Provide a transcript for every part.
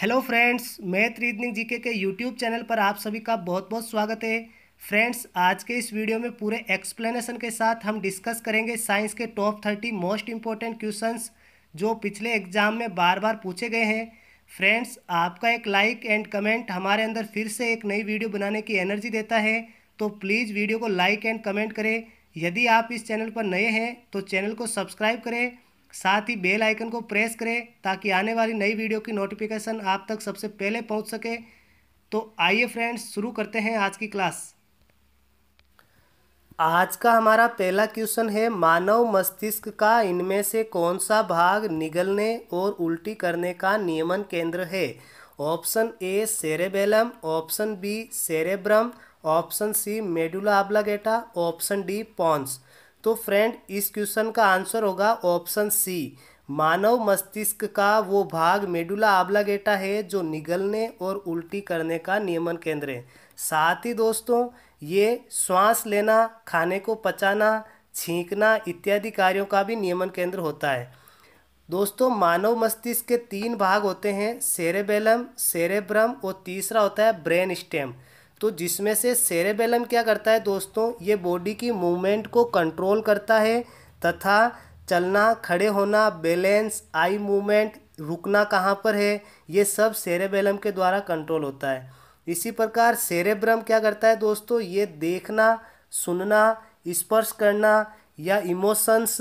Hello friends मैं त्रिदनिंग GK के यूट्यूब चैनल पर आप सभी का बहुत बहुत स्वागत है फ्रेंड्स आज के इस वीडियो में पूरे एक्सप्लेनेशन के साथ हम डिस्कस करेंगे साइंस के top thirty most important questions जो पिछले एग्जाम में बार बार पूछे गए हैं फ्रेंड्स आपका एक लाइक एंड कमेंट हमारे अंदर फिर से एक नई वीडियो बनाने की एनर्जी देता है तो प्लीज़ वीडियो को लाइक एंड कमेंट करें यदि आप इस चैनल पर नए हैं तो चैनल को सब्सक्राइब करें साथ ही बेल आइकन को प्रेस करें ताकि आने वाली नई वीडियो की नोटिफिकेशन आप तक सबसे पहले पहुंच सके तो आइए फ्रेंड्स शुरू करते हैं आज की क्लास आज का हमारा पहला क्वेश्चन है मानव मस्तिष्क का इनमें से कौन सा भाग निगलने और उल्टी करने का नियमन केंद्र है option A cerebellum option B cerebrum option C medulla oblongata option D pons तो फ्रेंड इस क्वेश्चन का आंसर होगा ऑप्शन सी मानव मस्तिष्क का वो भाग मेडुला गेटा है जो निगलने और उल्टी करने का नियमन केंद्र है साथ ही दोस्तों ये श्वास लेना खाने को पचाना छींकना इत्यादि कार्यों का भी नियमन केंद्र होता है दोस्तों मानव मस्तिष्क के तीन भाग होते हैं सेरेबेलम सेरेब्रम और तीसरा होता है ब्रेन स्टेम तो जिसमें से सेरेबेलम क्या करता है दोस्तों ये बॉडी की मूवमेंट को कंट्रोल करता है तथा चलना खड़े होना बैलेंस आई मूवमेंट रुकना कहाँ पर है ये सब सेरेबेलम के द्वारा कंट्रोल होता है इसी प्रकार सेरेब्रम क्या करता है दोस्तों ये देखना सुनना स्पर्श करना या इमोशंस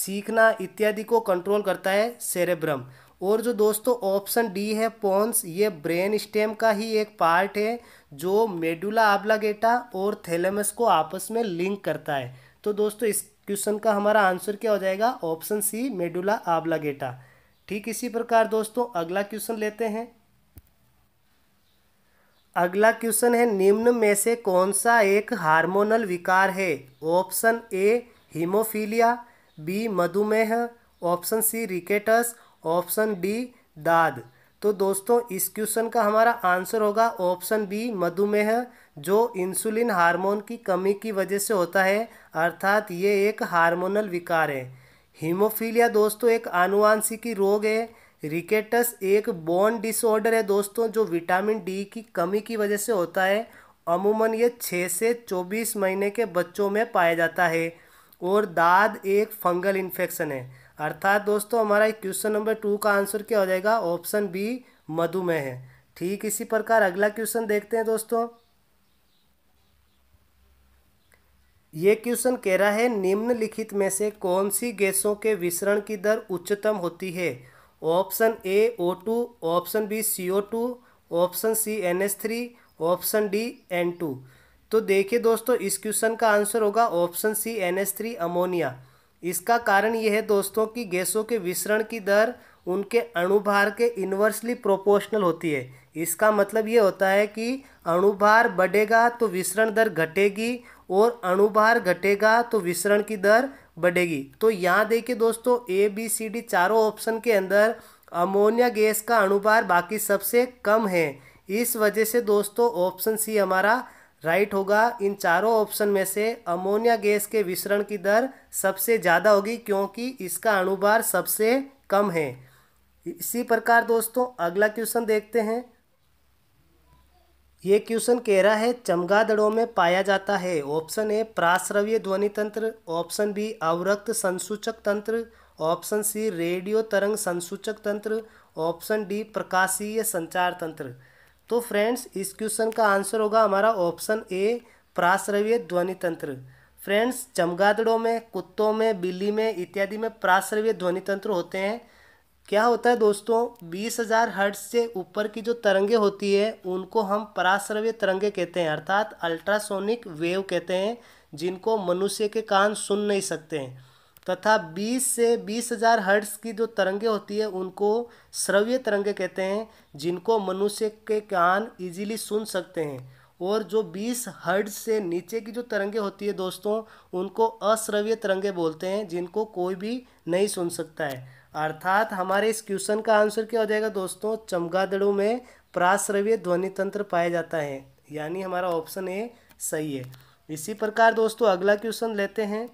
सीखना इत्यादि को कंट्रोल करता है सेरेब्रम और जो दोस्तों ऑप्शन डी है पॉन्स ये ब्रेन स्टेम का ही एक पार्ट है जो मेडुला आबलागेटा और थैलेमस को आपस में लिंक करता है तो दोस्तों इस क्वेश्चन का हमारा आंसर क्या हो जाएगा ऑप्शन सी मेडुला आबलागेटा ठीक इसी प्रकार दोस्तों अगला क्वेश्चन लेते हैं अगला क्वेश्चन है निम्न में से कौन सा एक हार्मोनल विकार है ऑप्शन ए हीमोफीलिया बी मधुमेह option C rickets option B दाद तो दोस्तों इस क्वेश्चन का हमारा आंसर होगा ऑप्शन बी मधुमेह जो इंसुलिन हार्मोन की कमी की वजह से होता है अर्थात ये एक हार्मोनल विकार है हीमोफीलिया दोस्तों एक आनुवांशिकी रोग है रिकेटस एक बोन डिसऑर्डर है दोस्तों जो विटामिन डी की कमी की वजह से होता है अमूमन ये छः से चौबीस महीने के बच्चों में पाया जाता है और दाद एक फंगल इन्फेक्शन है अर्थात दोस्तों हमारा क्वेश्चन नंबर टू का आंसर क्या हो जाएगा ऑप्शन बी मधुमेह है ठीक इसी प्रकार अगला क्वेश्चन देखते हैं दोस्तों ये क्वेश्चन कह रहा है निम्नलिखित में से कौन सी गैसों के विसरण की दर उच्चतम होती है option A O two option B C O two option C N S three option D N two तो देखिए दोस्तों इस क्वेश्चन का आंसर होगा option C N S three ammonia इसका कारण यह है दोस्तों कि गैसों के विसरण की दर उनके अणुभार के इन्वर्सली प्रोपोर्शनल होती है इसका मतलब ये होता है कि अणुभार बढ़ेगा तो विसरण दर घटेगी और अणुभार घटेगा तो विसरण की दर बढ़ेगी तो यहाँ देखिए दोस्तों ए बी सी डी चारों ऑप्शन के अंदर अमोनिया गैस का अणुभार बाकी सबसे कम है इस वजह से दोस्तों ऑप्शन सी हमारा राइट होगा इन चारों ऑप्शन में से अमोनिया गैस के विसरण की दर सबसे ज़्यादा होगी क्योंकि इसका अणुभार सबसे कम है इसी प्रकार दोस्तों अगला क्वेश्चन देखते हैं ये क्वेश्चन कह रहा है चमगादड़ों में पाया जाता है ऑप्शन ए प्राश्रव्य ध्वनि तंत्र ऑप्शन बी अवरक्त संसूचक तंत्र ऑप्शन सी रेडियो तरंग संसूचक तंत्र ऑप्शन डी प्रकाशीय संचार तंत्र तो फ्रेंड्स इस क्वेश्चन का आंसर होगा हमारा ऑप्शन ए प्राश्रव्य ध्वनि तंत्र फ्रेंड्स चमगादड़ों में कुत्तों में बिल्ली में इत्यादि में प्राश्रव्य ध्वनि तंत्र होते हैं क्या होता है दोस्तों बीस हज़ार हर्ट्स से ऊपर की जो तरंगे होती है उनको हम पराश्रव्य तरंगे कहते हैं अर्थात अल्ट्रासोनिक वेव कहते हैं जिनको मनुष्य के कान सुन नहीं सकते हैं तथा 20 से 20,000 हर्ट्स की जो तरंगे होती है उनको श्रव्य तरंगे कहते हैं जिनको मनुष्य के कान इजीली सुन सकते हैं और जो 20 हर्ट्ज से नीचे की जो तरंगे होती है दोस्तों उनको अश्रव्य तरंगे बोलते हैं जिनको कोई भी नहीं सुन सकता है अर्थात हमारे इस क्वेश्चन का आंसर क्या हो जाएगा दोस्तों चमगादड़ों में प्राश्रव्य ध्वनि तंत्र पाया जाता है यानी हमारा ऑप्शन ए सही है इसी प्रकार दोस्तों अगला क्वेश्चन लेते हैं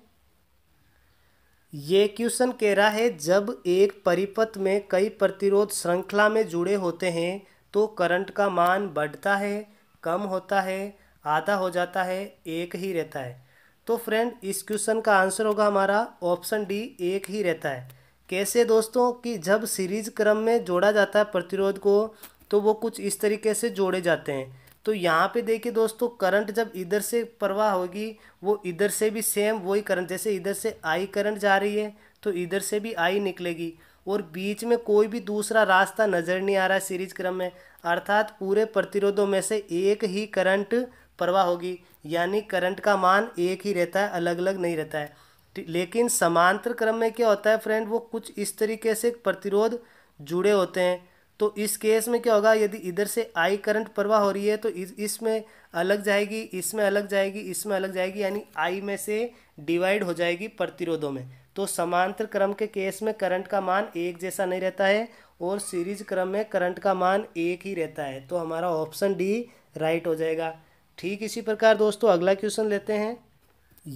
ये क्वेश्चन कह रहा है जब एक परिपथ में कई प्रतिरोध श्रृंखला में जुड़े होते हैं तो करंट का मान बढ़ता है कम होता है आधा हो जाता है एक ही रहता है तो फ्रेंड इस क्वेश्चन का आंसर होगा हमारा ऑप्शन डी एक ही रहता है कैसे दोस्तों कि जब सीरीज क्रम में जोड़ा जाता है प्रतिरोध को तो वो कुछ इस तरीके से जोड़े जाते हैं तो यहाँ पे देखिए दोस्तों करंट जब इधर से प्रवाह होगी वो इधर से भी सेम वही करंट जैसे इधर से आई करंट जा रही है तो इधर से भी आई निकलेगी और बीच में कोई भी दूसरा रास्ता नज़र नहीं आ रहा है सीरीज क्रम में अर्थात पूरे प्रतिरोधों में से एक ही करंट प्रवाह होगी यानी करंट का मान एक ही रहता है अलग अलग नहीं रहता है लेकिन समांतर क्रम में क्या होता है फ्रेंड वो कुछ इस तरीके से प्रतिरोध जुड़े होते हैं तो इस केस में क्या होगा यदि इधर से आई करंट प्रवाह हो रही है तो इसमें अलग जाएगी इसमें अलग जाएगी इसमें अलग जाएगी यानी आई में से डिवाइड हो जाएगी प्रतिरोधों में तो समांतर क्रम के केस में करंट का मान एक जैसा नहीं रहता है और सीरीज क्रम में करंट का मान एक ही रहता है तो हमारा ऑप्शन डी राइट हो जाएगा ठीक इसी प्रकार दोस्तों अगला क्वेश्चन लेते हैं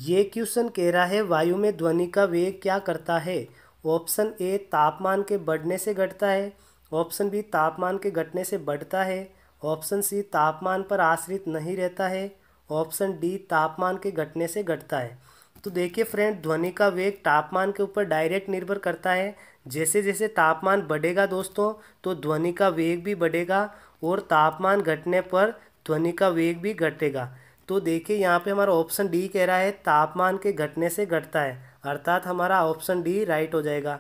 ये क्वेश्चन कह रहा है वायु में ध्वनि का वेग क्या करता है ऑप्शन ए तापमान के बढ़ने से घटता है ऑप्शन बी तापमान के घटने से बढ़ता है ऑप्शन सी तापमान पर आश्रित नहीं रहता है ऑप्शन डी तापमान के घटने से घटता है तो देखिए फ्रेंड ध्वनि का वेग तापमान के ऊपर डायरेक्ट निर्भर करता है जैसे जैसे तापमान बढ़ेगा दोस्तों तो ध्वनि का वेग भी बढ़ेगा और तापमान घटने पर ध्वनि का वेग भी घटेगा तो देखिए यहाँ पे हमारा ऑप्शन डी कह रहा है तापमान के घटने से घटता है अर्थात हमारा ऑप्शन डी राइट हो जाएगा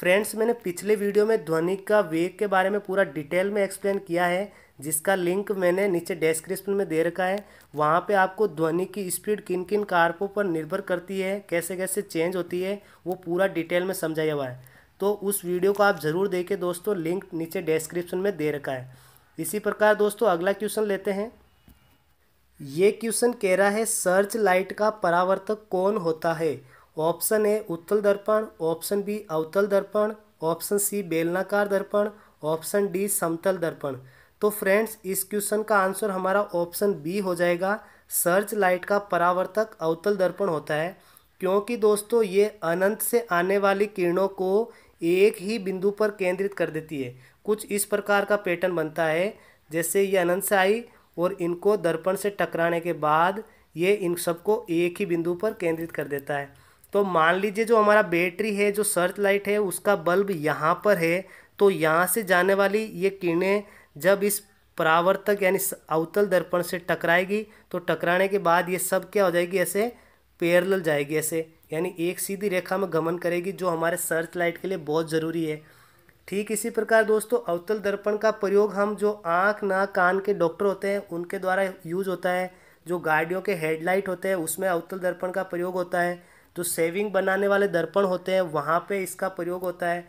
फ्रेंड्स मैंने पिछले वीडियो में ध्वनि का वेग के बारे में पूरा डिटेल में एक्सप्लेन किया है जिसका लिंक मैंने नीचे डेस्क्रिप्शन में दे रखा है वहाँ पे आपको ध्वनि की स्पीड किन किन कारपों पर निर्भर करती है कैसे कैसे चेंज होती है वो पूरा डिटेल में समझाया हुआ है तो उस वीडियो को आप ज़रूर देखें दोस्तों लिंक नीचे डेस्क्रिप्शन में दे रखा है इसी प्रकार दोस्तों अगला क्वेश्चन लेते हैं ये क्वेश्चन कह रहा है सर्च लाइट का परावर्तक कौन होता है ऑप्शन ए उत्तल दर्पण ऑप्शन बी अवतल दर्पण ऑप्शन सी बेलनाकार दर्पण ऑप्शन डी समतल दर्पण तो फ्रेंड्स इस क्वेश्चन का आंसर हमारा ऑप्शन बी हो जाएगा सर्च लाइट का परावर्तक अवतल दर्पण होता है क्योंकि दोस्तों ये अनंत से आने वाली किरणों को एक ही बिंदु पर केंद्रित कर देती है कुछ इस प्रकार का पैटर्न बनता है जैसे ये अनंत से आई और इनको दर्पण से टकराने के बाद ये इन सबको एक ही बिंदु पर केंद्रित कर देता है तो मान लीजिए जो हमारा बैटरी है जो सर्च लाइट है उसका बल्ब यहाँ पर है तो यहाँ से जाने वाली ये किरणें जब इस परावर्तक यानी अवतल दर्पण से टकराएगी तो टकराने के बाद ये सब क्या हो जाएगी ऐसे पेरल जाएगी ऐसे यानी एक सीधी रेखा में गमन करेगी जो हमारे सर्च लाइट के लिए बहुत ज़रूरी है ठीक इसी प्रकार दोस्तों अवतल दर्पण का प्रयोग हम जो आँख नाक कान के डॉक्टर होते हैं उनके द्वारा यूज होता है जो गाड़ियों के हेडलाइट होते हैं उसमें अवतल दर्पण का प्रयोग होता है जो सेविंग बनाने वाले दर्पण होते हैं वहाँ पे इसका प्रयोग होता है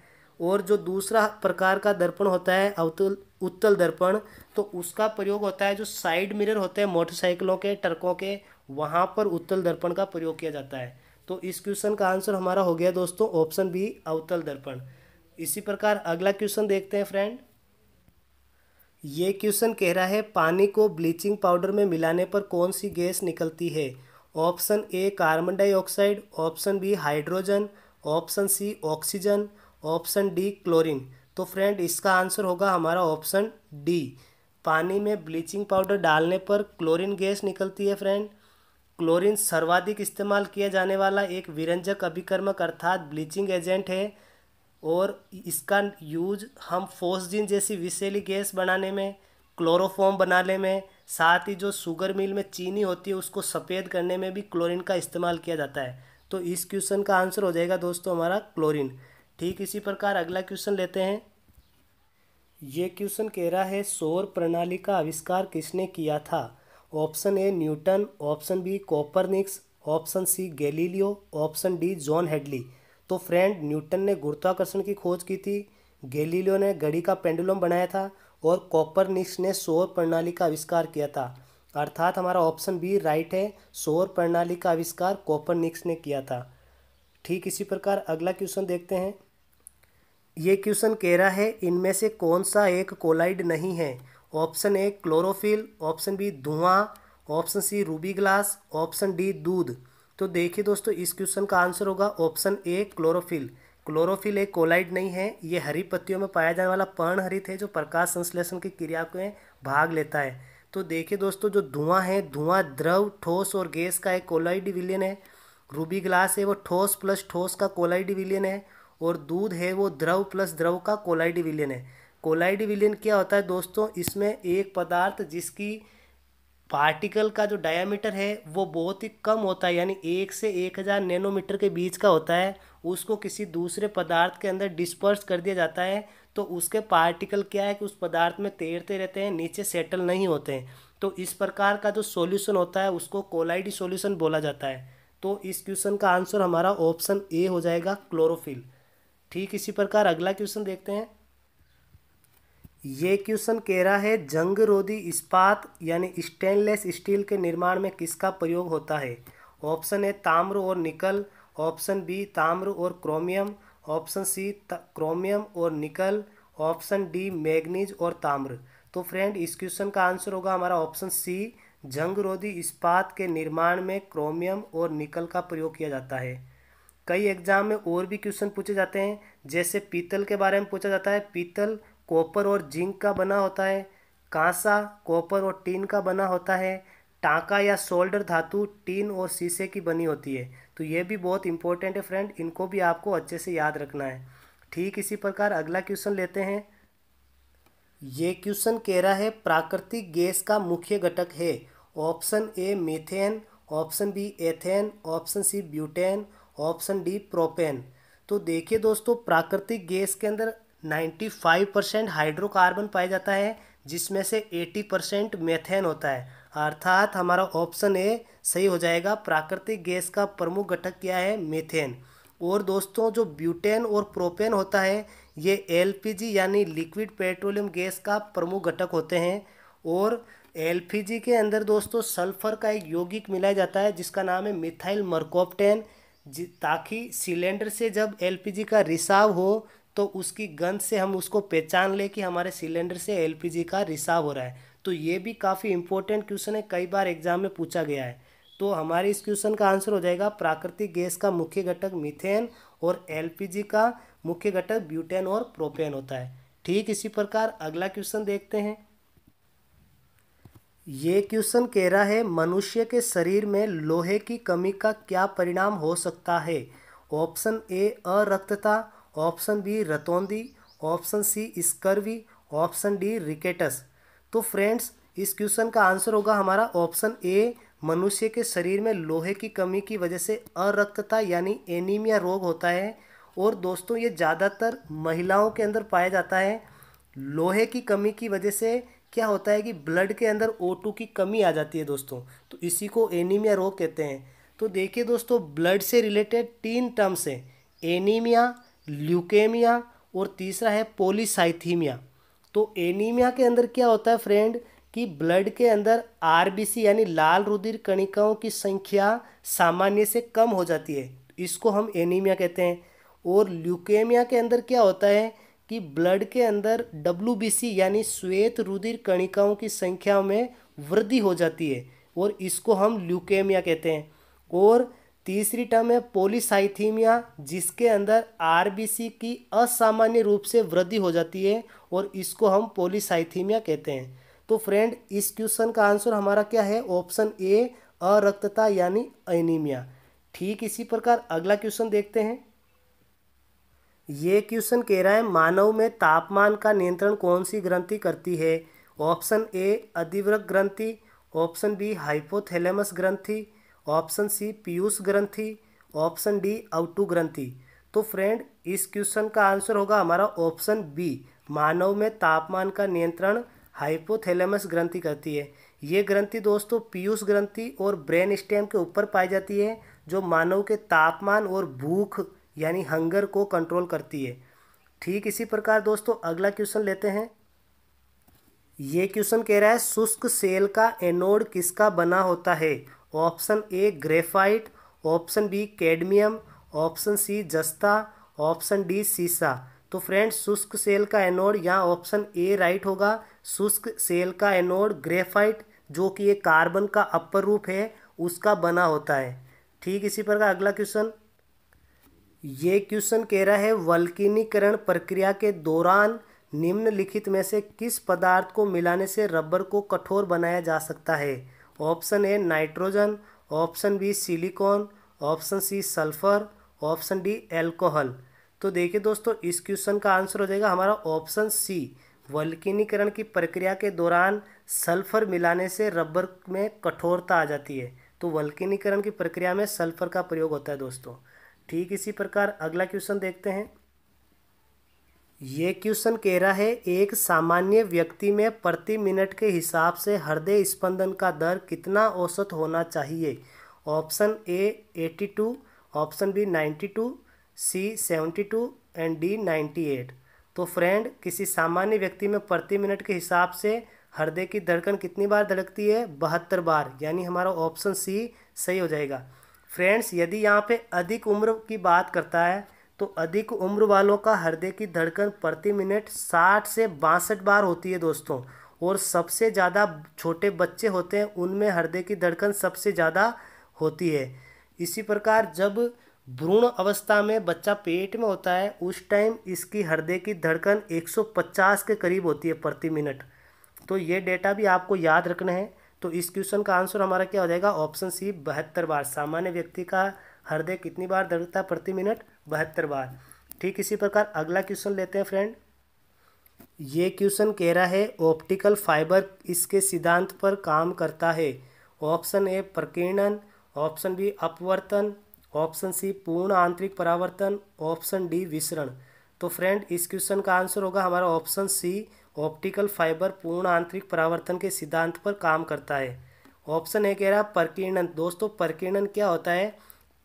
और जो दूसरा प्रकार का दर्पण होता है अवतल उत्तल दर्पण तो उसका प्रयोग होता है जो साइड मिरर होते हैं मोटरसाइकिलों के ट्रकों के वहाँ पर उत्तल दर्पण का प्रयोग किया जाता है तो इस क्वेश्चन का आंसर हमारा हो गया दोस्तों ऑप्शन बी अवतल दर्पण इसी प्रकार अगला क्वेश्चन देखते हैं फ्रेंड ये क्वेश्चन कह रहा है पानी को ब्लीचिंग पाउडर में मिलाने पर कौन सी गैस निकलती है option A carbon dioxide option B hydrogen option C oxygen option D chlorine तो फ्रेंड इसका आंसर होगा हमारा ऑप्शन डी पानी में ब्लीचिंग पाउडर डालने पर क्लोरीन गैस निकलती है फ्रेंड क्लोरीन सर्वाधिक इस्तेमाल किया जाने वाला एक विरंजक अभिकर्मक अर्थात ब्लीचिंग एजेंट है और इसका यूज हम फोसजिन जैसी विषैली गैस बनाने में क्लोरोफॉम बनाने में साथ ही जो शुगर मिल में चीनी होती है उसको सफ़ेद करने में भी क्लोरीन का इस्तेमाल किया जाता है तो इस क्वेश्चन का आंसर हो जाएगा दोस्तों हमारा क्लोरीन ठीक इसी प्रकार अगला क्वेश्चन लेते हैं ये क्वेश्चन कह रहा है सौर प्रणाली का आविष्कार किसने किया था option A Newton option B Copernicus option C Galileo option D John Hadley तो फ्रेंड न्यूटन ने गुरुत्वाकर्षण की खोज की थी गैलीलियो ने घड़ी का पेंडुलम बनाया था और कॉपरनिक्स ने सौर प्रणाली का आविष्कार किया था अर्थात हमारा ऑप्शन बी राइट है सौर प्रणाली का आविष्कार कॉपरनिक्स ने किया था ठीक इसी प्रकार अगला क्वेश्चन देखते हैं ये क्वेश्चन कह रहा है इनमें से कौन सा एक कोलाइड नहीं है option A chlorophyll option B धुआं option C ruby glass option D दूध तो देखिए दोस्तों इस क्वेश्चन का आंसर होगा ऑप्शन ए क्लोरोफिल क्लोरोफिल एक कोलाइड नहीं है ये हरी पत्तियों में पाया जाने वाला पर्णहरित है जो प्रकाश संश्लेषण की क्रिया में भाग लेता है तो देखिए दोस्तों जो धुआं है धुआं द्रव ठोस और गैस का एक कोलाइड विलियन है रूबी ग्लास है वो ठोस प्लस ठोस का कोलाइड विलियन है और दूध है वो द्रव प्लस द्रव का कोलाइड विलियन है कोलाइड विलियन क्या होता है दोस्तों इसमें एक पदार्थ जिसकी पार्टिकल का जो डायामीटर है वो बहुत ही कम होता है यानी एक से एक हज़ार नैनोमीटर के बीच का होता है उसको किसी दूसरे पदार्थ के अंदर डिस्पर्स कर दिया जाता है तो उसके पार्टिकल क्या है कि उस पदार्थ में तैरते रहते हैं नीचे सेटल नहीं होते हैं तो इस प्रकार का जो सॉल्यूशन होता है उसको कोलाइडी सॉल्यूशन बोला जाता है तो इस क्वेश्चन का आंसर हमारा ऑप्शन ए हो जाएगा क्लोरोफिल ठीक इसी प्रकार अगला क्वेश्चन देखते हैं ये क्वेश्चन कह रहा है जंग रोधी इस्पात यानी स्टेनलेस स्टील के निर्माण में किसका प्रयोग होता है ऑप्शन है ताम्र और निकल ऑप्शन बी ताम्र और क्रोमियम ऑप्शन सी क्रोमियम और निकल ऑप्शन डी मैग्नीज और ताम्र तो फ्रेंड इस क्वेश्चन का आंसर होगा हमारा ऑप्शन सी जंगरोधी इस्पात के निर्माण में क्रोमियम और निकल का प्रयोग किया जाता है कई एग्जाम में और भी क्वेश्चन पूछे जाते हैं जैसे पीतल के बारे में पूछा जाता है पीतल कॉपर और जिंक का बना होता है कांसा कॉपर और टीन का बना होता है टाँका या सोल्डर धातु टीन और शीशे की बनी होती है तो ये भी बहुत इंपॉर्टेंट है फ्रेंड इनको भी आपको अच्छे से याद रखना है ठीक इसी प्रकार अगला क्वेश्चन लेते हैं ये क्वेश्चन कह रहा है प्राकृतिक गैस का मुख्य घटक है option A methane option B ethane option C butane option D propane तो देखिए दोस्तों प्राकृतिक गैस के अंदर 95 परसेंट हाइड्रोकार्बन पाया जाता है जिसमें से 80 परसेंट मेथेन होता है अर्थात हमारा ऑप्शन ए सही हो जाएगा प्राकृतिक गैस का प्रमुख घटक क्या है मीथेन और दोस्तों जो ब्यूटेन और प्रोपेन होता है ये एलपीजी यानी लिक्विड पेट्रोलियम गैस का प्रमुख घटक होते हैं और एलपीजी के अंदर दोस्तों सल्फर का एक यौगिक मिलाया जाता है जिसका नाम है मिथाइल मर्कोप्टेन ताकि सिलेंडर से जब एलपीजी का रिसाव हो तो उसकी गंध से हम उसको पहचान ले कि हमारे सिलेंडर से एलपीजी का रिसाव हो रहा है तो ये भी काफ़ी इंपॉर्टेंट क्वेश्चन है कई बार एग्जाम में पूछा गया है तो हमारे इस क्वेश्चन का आंसर हो जाएगा प्राकृतिक गैस का मुख्य घटक मीथेन और एल का मुख्य घटक ब्यूटेन और प्रोपेन होता है ठीक इसी प्रकार अगला क्वेश्चन देखते हैं ये क्वेश्चन कह रहा है मनुष्य के शरीर में लोहे की कमी का क्या परिणाम हो सकता है ऑप्शन ए अरक्तता ऑप्शन बी रतौंदी option C scurvy option D rickets तो फ्रेंड्स इस क्वेश्चन का आंसर होगा हमारा ऑप्शन ए मनुष्य के शरीर में लोहे की कमी की वजह से अरक्तता यानी एनीमिया रोग होता है और दोस्तों ये ज़्यादातर महिलाओं के अंदर पाया जाता है लोहे की कमी की वजह से क्या होता है कि ब्लड के अंदर ओ की कमी आ जाती है दोस्तों तो इसी को एनीमिया रोग कहते हैं तो देखिए दोस्तों ब्लड से रिलेटेड तीन टर्म्स हैं एनीमिया ल्यूकेमिया और तीसरा है पोलिसाइथीमिया तो एनीमिया के अंदर क्या होता है फ्रेंड कि ब्लड के अंदर आरबीसी यानी लाल रुधिर कणिकाओं की संख्या सामान्य से कम हो जाती है इसको हम एनीमिया कहते हैं और ल्यूकेमिया के अंदर क्या होता है कि ब्लड के अंदर डब्लू यानी श्वेत रुधिर कणिकाओं की संख्या में वृद्धि हो जाती है और इसको हम ल्यूकेमिया कहते हैं और तीसरी टर्म है पोलिसाइथीमिया जिसके अंदर आरबीसी की असामान्य रूप से वृद्धि हो जाती है और इसको हम पोलिसाइथीमिया कहते हैं तो फ्रेंड इस क्वेश्चन का आंसर हमारा क्या है ऑप्शन ए अरक्तता यानी एनीमिया ठीक इसी प्रकार अगला क्वेश्चन देखते हैं ये क्वेश्चन कह रहा है मानव में तापमान का नियंत्रण कौन सी ग्रंथि करती है ऑप्शन ए अधिव्रत ग्रंथि ऑप्शन बी हाइपोथैलेमस ग्रंथि ऑप्शन सी पीयूष ग्रंथी ऑप्शन डी आउटू ग्रंथी तो फ्रेंड इस क्वेश्चन का आंसर होगा हमारा ऑप्शन बी मानव में तापमान का नियंत्रण हाइपोथैलेमस ग्रंथि करती है ये ग्रंथि दोस्तों पीयूष ग्रंथि और ब्रेन स्टेम के ऊपर पाई जाती है जो मानव के तापमान और भूख यानी हंगर को कंट्रोल करती है ठीक इसी प्रकार दोस्तों अगला क्वेश्चन लेते हैं ये क्वेश्चन कह रहा है शुष्क सेल का एनोड किसका बना होता है option A graphite option B cadmium option C जस्ता ऑप्शन डी सीसा तो फ्रेंड्स शुष्क सेल का एनोड यहाँ ऑप्शन ए राइट होगा शुष्क सेल का एनोड ग्रेफाइट जो कि ये कार्बन का अपर रूप है उसका बना होता है ठीक इसी प्रकार अगला क्वेश्चन ये क्वेश्चन कह रहा है वल्किनीकरण प्रक्रिया के दौरान निम्नलिखित में से किस पदार्थ को मिलाने से रबर को कठोर बनाया जा सकता है option A nitrogen option B silicon option C sulphur option D alcohol तो देखिए दोस्तों इस क्वेश्चन का आंसर हो जाएगा हमारा ऑप्शन सी वल्किनीकरण की प्रक्रिया के दौरान सल्फर मिलाने से रबर में कठोरता आ जाती है तो वल्किनीकरण की प्रक्रिया में सल्फर का प्रयोग होता है दोस्तों ठीक इसी प्रकार अगला क्वेश्चन देखते हैं ये क्वेश्चन कह रहा है एक सामान्य व्यक्ति में प्रति मिनट के हिसाब से हृदय स्पंदन का दर कितना औसत होना चाहिए option A eighty two option B ninety two C seventy two and D ninety eight तो फ्रेंड किसी सामान्य व्यक्ति में प्रति मिनट के हिसाब से हृदय की धड़कन कितनी बार धड़कती है बहत्तर बार यानी हमारा ऑप्शन सी सही हो जाएगा फ्रेंड्स यदि यहाँ पे अधिक उम्र की बात करता है तो अधिक उम्र वालों का हृदय की धड़कन प्रति मिनट 60 से बासठ बार होती है दोस्तों और सबसे ज़्यादा छोटे बच्चे होते हैं उनमें हृदय की धड़कन सबसे ज़्यादा होती है इसी प्रकार जब भ्रूण अवस्था में बच्चा पेट में होता है उस टाइम इसकी हृदय की धड़कन 150 के करीब होती है प्रति मिनट तो ये डेटा भी आपको याद रखना है तो इस क्वेश्चन का आंसर हमारा क्या हो जाएगा ऑप्शन सी बहत्तर बार सामान्य व्यक्ति का हृदय कितनी बार धड़कता है प्रति मिनट बहत्तर बार ठीक इसी प्रकार अगला क्वेश्चन लेते हैं फ्रेंड ये क्वेश्चन कह रहा है ऑप्टिकल फाइबर इसके सिद्धांत पर काम करता है ऑप्शन ए प्रकीर्णन ऑप्शन बी अपवर्तन ऑप्शन सी पूर्ण आंतरिक परावर्तन ऑप्शन डी विसरण तो फ्रेंड इस क्वेश्चन का आंसर होगा हमारा ऑप्शन सी ऑप्टिकल फाइबर पूर्ण आंतरिक परावर्तन के सिद्धांत पर काम करता है ऑप्शन ए कह रहा है प्रकीर्णन दोस्तों प्रकीर्णन क्या होता है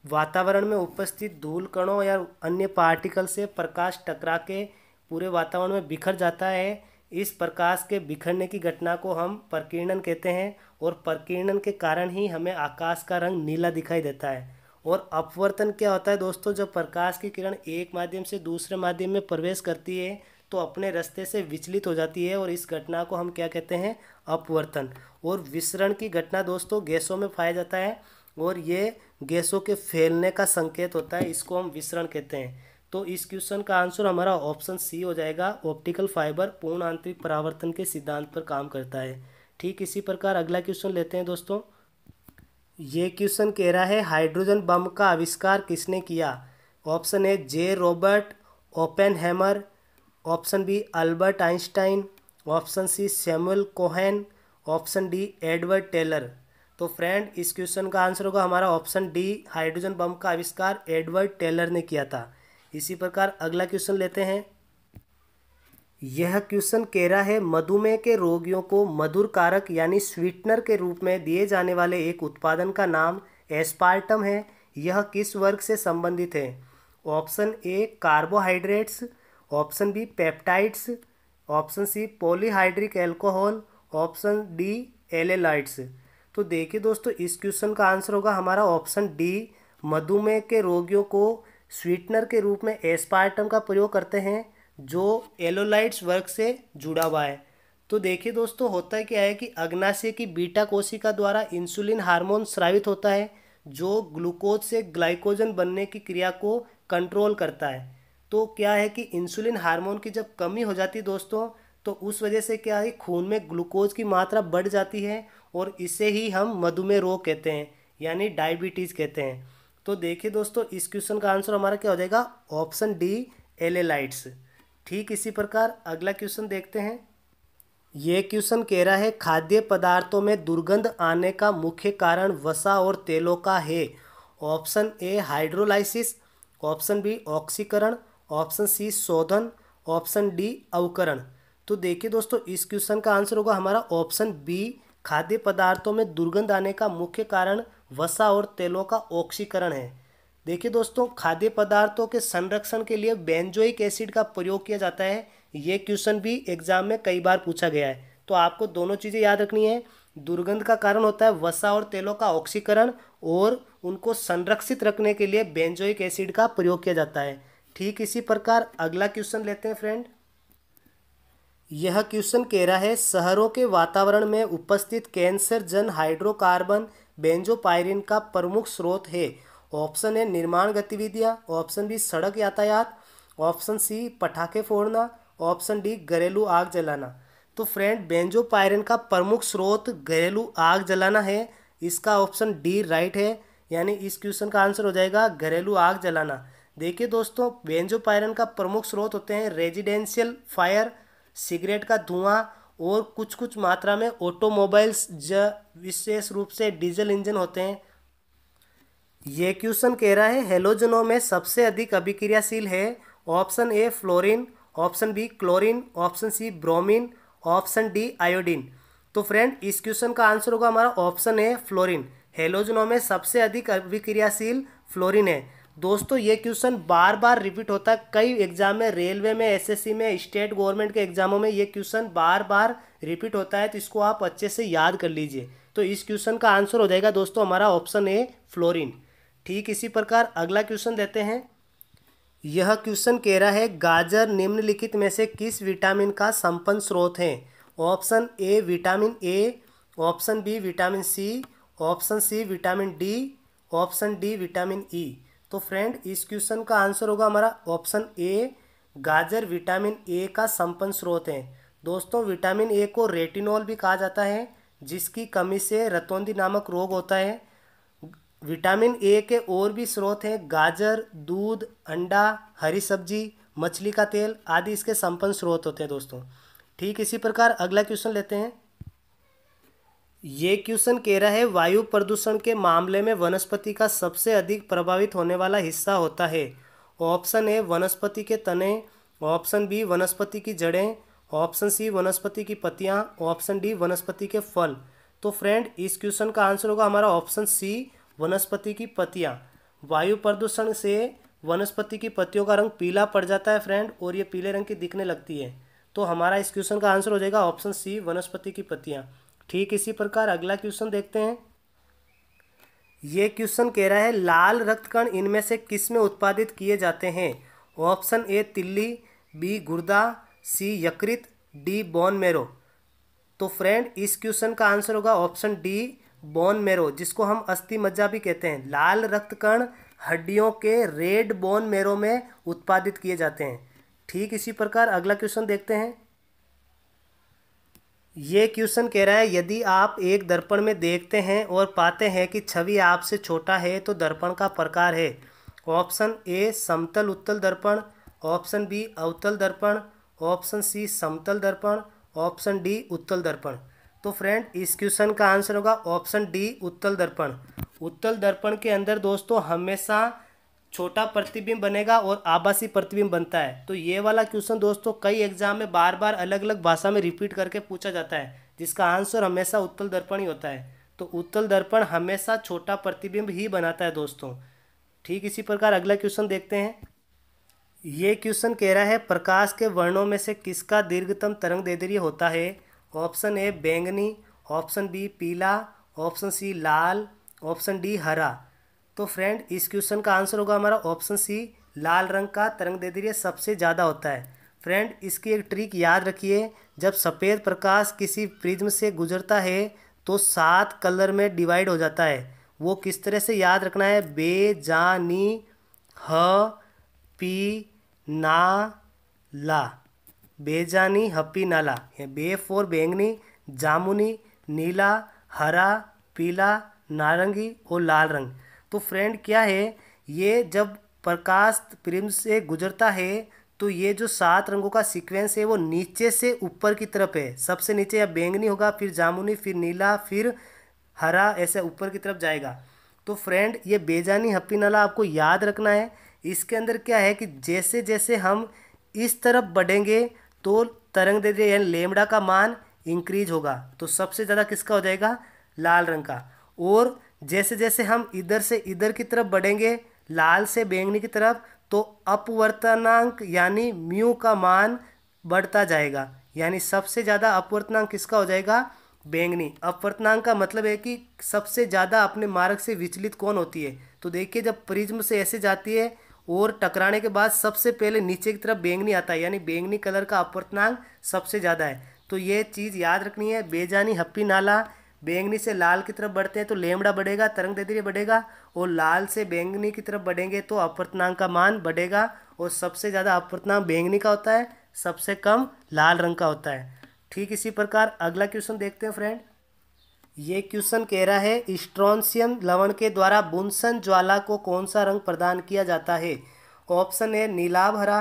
वातावरण में उपस्थित धूल कणों या अन्य पार्टिकल से प्रकाश टकरा के पूरे वातावरण में बिखर जाता है इस प्रकाश के बिखरने की घटना को हम प्रकीर्णन कहते हैं और प्रकीर्णन के कारण ही हमें आकाश का रंग नीला दिखाई देता है और अपवर्तन क्या होता है दोस्तों जब प्रकाश की किरण एक माध्यम से दूसरे माध्यम में प्रवेश करती है तो अपने रास्ते से विचलित हो जाती है और इस घटना को हम क्या कहते हैं अपवर्तन और विसरण की घटना दोस्तों गैसों में पाया जाता है और ये गैसों के फैलने का संकेत होता है इसको हम विसरण कहते हैं तो इस क्वेश्चन का आंसर हमारा ऑप्शन सी हो जाएगा ऑप्टिकल फाइबर पूर्ण आंतरिक परावर्तन के सिद्धांत पर काम करता है ठीक इसी प्रकार अगला क्वेश्चन लेते हैं दोस्तों ये क्वेश्चन कह रहा है हाइड्रोजन बम का आविष्कार किसने किया option A J Robert Oppenheimer option B Albert Einstein option C Samuel Cohen option D Edward Teller तो फ्रेंड इस क्वेश्चन का आंसर होगा हमारा ऑप्शन डी हाइड्रोजन बम का आविष्कार एडवर्ड टेलर ने किया था इसी प्रकार अगला क्वेश्चन लेते हैं यह क्वेश्चन कह रहा है मधुमेह के रोगियों को मधुर कारक यानी स्वीटनर के रूप में दिए जाने वाले एक उत्पादन का नाम एस्पार्टम है यह किस वर्ग से संबंधित है option A carbohydrates option B peptides option C polyhydric alcohol option D एलेलाइट्स तो देखिए दोस्तों इस क्वेश्चन का आंसर होगा हमारा ऑप्शन डी मधुमेह के रोगियों को स्वीटनर के रूप में एस्पार्टम का प्रयोग करते हैं जो एलोलाइट्स वर्ग से जुड़ा हुआ है तो देखिए दोस्तों होता क्या है कि अग्नाशय की बीटा कोशिका द्वारा इंसुलिन हार्मोन स्रावित होता है जो ग्लूकोज से ग्लाइकोजन बनने की क्रिया को कंट्रोल करता है तो क्या है कि इंसुलिन हार्मोन की जब कमी हो जाती है दोस्तों तो उस वजह से क्या है खून में ग्लूकोज की मात्रा बढ़ जाती है और इसे ही हम मधुमेह रोग कहते हैं यानी डायबिटीज़ कहते हैं तो देखिए दोस्तों इस क्वेश्चन का आंसर हमारा क्या हो जाएगा ऑप्शन डी एलेलाइट्स ठीक इसी प्रकार अगला क्वेश्चन देखते हैं ये क्वेश्चन कह रहा है खाद्य पदार्थों में दुर्गंध आने का मुख्य कारण वसा और तेलों का है option A hydrolysis option B ऑक्सीकरण ऑप्शन सी शोधन ऑप्शन डी अवकरण तो देखिए दोस्तों इस क्वेश्चन का आंसर होगा हमारा ऑप्शन बी खाद्य पदार्थों में दुर्गंध आने का मुख्य कारण वसा और तेलों का ऑक्सीकरण है देखिए दोस्तों खाद्य पदार्थों के संरक्षण के लिए बेंजोइक एसिड का प्रयोग किया जाता है ये क्वेश्चन भी एग्जाम में कई बार पूछा गया है तो आपको दोनों चीज़ें याद रखनी है दुर्गंध का कारण होता है वसा और तेलों का ऑक्सीकरण और उनको संरक्षित रखने के लिए बेंजोइक एसिड का प्रयोग किया जाता है ठीक इसी प्रकार अगला क्वेश्चन लेते हैं फ्रेंड यह क्वेश्चन कह रहा है शहरों के वातावरण में उपस्थित कैंसर जन हाइड्रोकार्बन बेंजोपायरिन का प्रमुख स्रोत है ऑप्शन ए निर्माण गतिविधियां ऑप्शन बी सड़क यातायात ऑप्शन सी पटाखे फोड़ना ऑप्शन डी घरेलू आग जलाना तो फ्रेंड बेंजोपायरिन का प्रमुख स्रोत घरेलू आग जलाना है इसका ऑप्शन डी राइट है यानी इस क्वेश्चन का आंसर हो जाएगा घरेलू आग जलाना देखिए दोस्तों बेंजोपायरन का प्रमुख स्रोत होते हैं रेजिडेंशियल फायर सिगरेट का धुआं और कुछ कुछ मात्रा में ऑटोमोबाइल्स ज विशेष रूप से डीजल इंजन होते हैं ये क्वेश्चन कह रहा है हेलोजनों में सबसे अधिक अभिक्रियाशील है option A fluorine option B chlorine option C bromine option D iodine तो फ्रेंड इस क्वेश्चन का आंसर होगा हमारा ऑप्शन ए फ्लोरीन हेलोजनों में सबसे अधिक अभिक्रियाशील फ्लोरीन है दोस्तों ये क्वेश्चन बार बार रिपीट होता है कई एग्जाम में रेलवे में एसएससी में स्टेट गवर्नमेंट के एग्जामों में ये क्वेश्चन बार बार रिपीट होता है तो इसको आप अच्छे से याद कर लीजिए तो इस क्वेश्चन का आंसर हो जाएगा दोस्तों हमारा ऑप्शन ए फ्लोरिन ठीक इसी प्रकार अगला क्वेश्चन देते हैं यह क्वेश्चन कह रहा है गाजर निम्नलिखित में से किस विटामिन का संपन्न स्रोत है option A vitamin A option B vitamin C option C vitamin D option D vitamin E e. तो फ्रेंड इस क्वेश्चन का आंसर होगा हमारा ऑप्शन ए गाजर विटामिन ए का संपन्न स्रोत है दोस्तों विटामिन ए को रेटिनॉल भी कहा जाता है जिसकी कमी से रतौंदी नामक रोग होता है विटामिन ए के और भी स्रोत हैं गाजर दूध अंडा हरी सब्जी मछली का तेल आदि इसके संपन्न स्रोत होते हैं दोस्तों ठीक इसी प्रकार अगला क्वेश्चन लेते हैं ये क्वेश्चन कह रहा है वायु प्रदूषण के मामले में वनस्पति का सबसे अधिक प्रभावित होने वाला हिस्सा होता है ऑप्शन ए वनस्पति के तने ऑप्शन बी वनस्पति की जड़ें ऑप्शन सी वनस्पति की पत्तियां ऑप्शन डी वनस्पति के फल तो फ्रेंड इस क्वेश्चन का आंसर होगा हमारा ऑप्शन सी वनस्पति की पत्तियां वायु प्रदूषण से वनस्पति की पत्तियों का रंग पीला पड़ जाता है फ्रेंड और ये पीले रंग की दिखने लगती है तो हमारा इस क्वेश्चन का आंसर हो जाएगा ऑप्शन सी वनस्पति की पत्तियाँ ठीक इसी प्रकार अगला क्वेश्चन देखते हैं ये क्वेश्चन कह रहा है लाल रक्त कण इनमें से किस में उत्पादित किए जाते हैं ऑप्शन ए तिल्ली बी गुर्दा सी यकृत डी बोन मेरो तो फ्रेंड इस क्वेश्चन का आंसर होगा ऑप्शन डी बोन मेरो जिसको हम अस्थि मज्जा भी कहते हैं लाल रक्त कण हड्डियों के रेड बोन मेरो में उत्पादित किए जाते हैं ठीक इसी प्रकार अगला क्वेश्चन देखते हैं ये क्वेश्चन कह रहा है यदि आप एक दर्पण में देखते हैं और पाते हैं कि छवि आपसे छोटा है तो दर्पण का प्रकार है ऑप्शन ए समतल उत्तल दर्पण ऑप्शन बी अवतल दर्पण ऑप्शन सी समतल दर्पण ऑप्शन डी उत्तल दर्पण तो फ्रेंड इस क्वेश्चन का आंसर होगा ऑप्शन डी उत्तल दर्पण उत्तल दर्पण के अंदर दोस्तों हमेशा छोटा प्रतिबिंब बनेगा और आभासी प्रतिबिंब बनता है तो ये वाला क्वेश्चन दोस्तों कई एग्जाम में बार बार अलग अलग भाषा में रिपीट करके पूछा जाता है जिसका आंसर हमेशा उत्तल दर्पण ही होता है तो उत्तल दर्पण हमेशा छोटा प्रतिबिंब ही बनाता है दोस्तों ठीक इसी प्रकार अगला क्वेश्चन देखते हैं ये क्वेश्चन कह रहा है प्रकाश के वर्णों में से किसका दीर्घतम तरंग दैर्घ्य होता है ऑप्शन ए बैंगनी ऑप्शन बी पीला ऑप्शन सी लाल ऑप्शन डी हरा तो फ्रेंड इस क्वेश्चन का आंसर होगा हमारा ऑप्शन सी लाल रंग का तरंग दैर्ध्य सबसे ज़्यादा होता है फ्रेंड इसकी एक ट्रिक याद रखिए जब सफ़ेद प्रकाश किसी प्रिज्म से गुजरता है तो सात कलर में डिवाइड हो जाता है वो किस तरह से याद रखना है बे जा नी ह पी ना ला बेजानी हपी नाला बे फोर बैंगनी जामुनी नीला हरा पीला नारंगी और लाल रंग तो फ्रेंड क्या है ये जब प्रकाश प्रेम से गुजरता है तो ये जो सात रंगों का सीक्वेंस है वो नीचे से ऊपर की तरफ है सबसे नीचे या बैंगनी होगा फिर जामुनी फिर नीला फिर हरा ऐसे ऊपर की तरफ जाएगा तो फ्रेंड ये बेजानी हप्पी नाला आपको याद रखना है इसके अंदर क्या है कि जैसे जैसे हम इस तरफ बढ़ेंगे तो तरंग दे यानी लेमड़ा का मान इंक्रीज होगा तो सबसे ज़्यादा किसका हो जाएगा लाल रंग का और जैसे जैसे हम इधर से इधर की तरफ बढ़ेंगे लाल से बैंगनी की तरफ तो अपवर्तनांक यानी म्यू का मान बढ़ता जाएगा यानी सबसे ज़्यादा अपवर्तनांक किसका हो जाएगा बैंगनी अपवर्तनांक का मतलब है कि सबसे ज़्यादा अपने मार्ग से विचलित कौन होती है तो देखिए जब प्रिज्म से ऐसे जाती है और टकराने के बाद सबसे पहले नीचे की तरफ बैंगनी आता है यानी बैंगनी कलर का अपवर्तनांक सबसे ज़्यादा है तो ये चीज़ याद रखनी है बेजानी हप्पी नाला बैंगनी से लाल की तरफ बढ़ते हैं तो लेमड़ा बढ़ेगा तरंग धीरे बढ़ेगा और लाल से बैंगनी की तरफ बढ़ेंगे तो अपवर्तनांक का मान बढ़ेगा और सबसे ज़्यादा अपवर्तनांक बैंगनी का होता है सबसे कम लाल रंग का होता है ठीक इसी प्रकार अगला क्वेश्चन देखते हैं फ्रेंड ये क्वेश्चन कह रहा है स्ट्रॉन्सियम लवण के द्वारा बुनसन ज्वाला को कौन सा रंग प्रदान किया जाता है ऑप्शन है नीलाभ हरा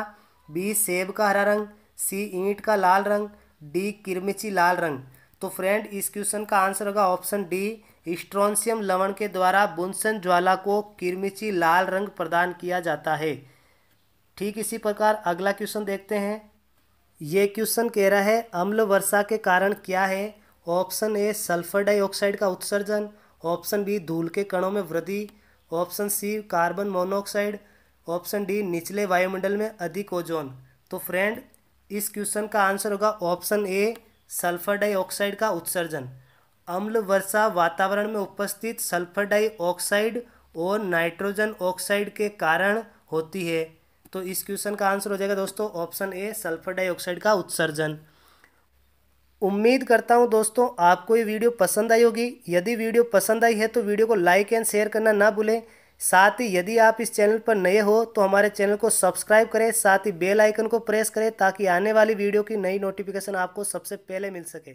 बी सेब का हरा रंग सी ईंट का लाल रंग डी किरमिची लाल रंग तो फ्रेंड इस क्वेश्चन का आंसर होगा ऑप्शन डी स्ट्रॉन्सियम लवण के द्वारा बुनसन ज्वाला को किरमिची लाल रंग प्रदान किया जाता है ठीक इसी प्रकार अगला क्वेश्चन देखते हैं ये क्वेश्चन कह रहा है अम्ल वर्षा के कारण क्या है ऑप्शन ए सल्फर डाइऑक्साइड का उत्सर्जन ऑप्शन बी धूल के कणों में वृद्धि option C carbon monoxide option D निचले वायुमंडल में अधिक ओजोन तो फ्रेंड इस क्वेश्चन का आंसर होगा ऑप्शन ए सल्फर डाइऑक्साइड का उत्सर्जन अम्ल वर्षा वातावरण में उपस्थित सल्फर डाइऑक्साइड और नाइट्रोजन ऑक्साइड के कारण होती है तो इस क्वेश्चन का आंसर हो जाएगा दोस्तों ऑप्शन ए सल्फर डाइऑक्साइड का उत्सर्जन उम्मीद करता हूं दोस्तों आपको ये वीडियो पसंद आई होगी यदि वीडियो पसंद आई है तो वीडियो को लाइक एंड शेयर करना ना भूलें साथ ही यदि आप इस चैनल पर नए हो तो हमारे चैनल को सब्सक्राइब करें साथ ही बेल आइकन को प्रेस करें ताकि आने वाली वीडियो की नई नोटिफिकेशन आपको सबसे पहले मिल सके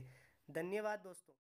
धन्यवाद दोस्तों